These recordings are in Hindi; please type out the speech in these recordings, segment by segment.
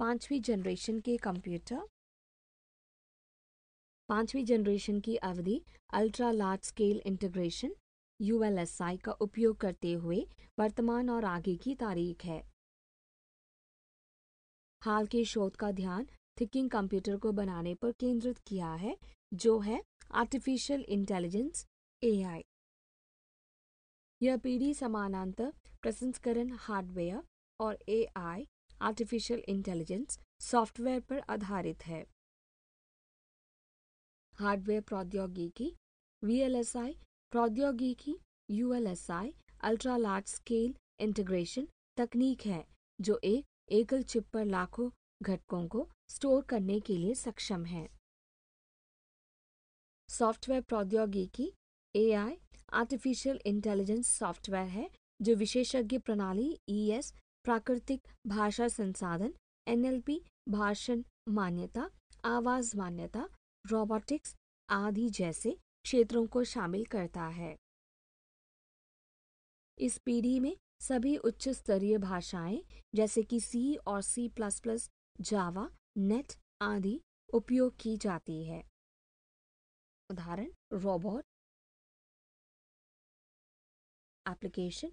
पांचवी जनरेशन के कंप्यूटर पांचवी जनरेशन की अवधि अल्ट्रा लार्ज स्केल इंटीग्रेशन यू का उपयोग करते हुए वर्तमान और आगे की तारीख है हाल के शोध का ध्यान थिंकिंग कंप्यूटर को बनाने पर केंद्रित किया है जो है आर्टिफिशियल इंटेलिजेंस एआई यह पीढ़ी समानांतर प्रसंस्करण हार्डवेयर और एआई आर्टिफिशियल इंटेलिजेंस सॉफ्टवेयर पर आधारित है हार्डवेयर प्रौद्योगिकी वीएलएसआई प्रौद्योगिकी ULSI ultra large scale integration तकनीक है जो एक एकल चिप पर लाखों घटकों को स्टोर करने के लिए सक्षम है सॉफ्टवेयर प्रौद्योगिकी एआई आर्टिफिशियल इंटेलिजेंस सॉफ्टवेयर है जो विशेषज्ञ प्रणाली ईएस प्राकृतिक भाषा संसाधन एनएलपी भाषण मान्यता आवाज मान्यता रोबोटिक्स आदि जैसे क्षेत्रों को शामिल करता है इस पीढ़ी में सभी उच्च स्तरीय भाषाएं जैसे कि सी और C plus plus Java net आदि उपयोग की जाती है उदाहरण रोबोट एप्लीकेशन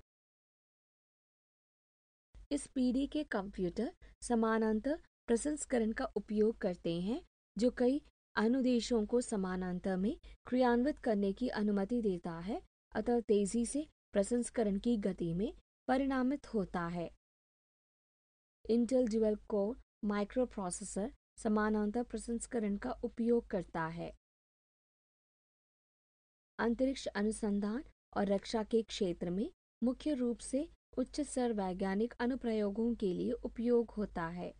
इस पीढ़ी के कंप्यूटर समानांतर प्रसंस्करण का उपयोग करते हैं जो कई अनुदेशों को समानांतर में क्रियान्वित करने की अनुमति देता है अतः तेजी से प्रसंस्करण की गति में परिणामित होता है इंटेल को कोर माइक्रोप्रोसेसर समानांतर प्रसंस्करण का उपयोग करता है अंतरिक्ष अनुसंधान और रक्षा के क्षेत्र में मुख्य रूप से उच्च स्तर वैज्ञानिक अनुप्रयोगों के लिए उपयोग होता है